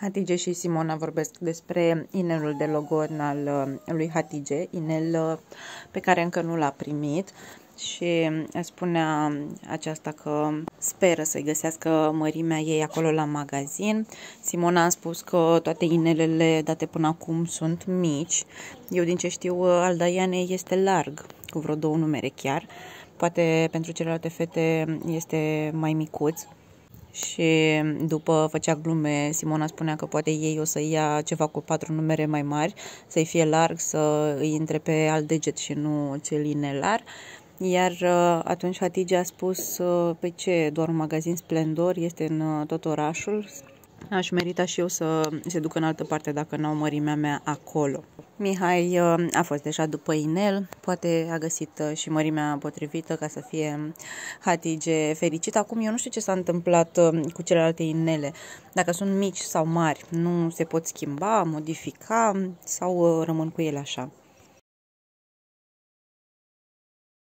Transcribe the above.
Hatige și Simona vorbesc despre inelul de logon al uh, lui Hatige, inel uh, pe care încă nu l-a primit și uh, spunea aceasta că speră să-i găsească mărimea ei acolo la magazin. Simona a spus că toate inelele date până acum sunt mici. Eu din ce știu al Daianei este larg, cu vreo două numere chiar. Poate pentru celelalte fete este mai micuț, și după făcea glume, Simona spunea că poate ei o să ia ceva cu patru numere mai mari, să-i fie larg, să îi intre pe alt deget și nu cel inelar. Iar uh, atunci Hatige a spus, uh, pe ce, doar un magazin splendor, este în uh, tot orașul, aș merita și eu să se duc în altă parte dacă n-au mărimea mea acolo. Mihai uh, a fost deja după inel, poate a găsit uh, și mărimea potrivită ca să fie um, Hatige fericit. Acum eu nu știu ce s-a întâmplat uh, cu celelalte inele, dacă sunt mici sau mari, nu se pot schimba, modifica sau rămân cu ele așa.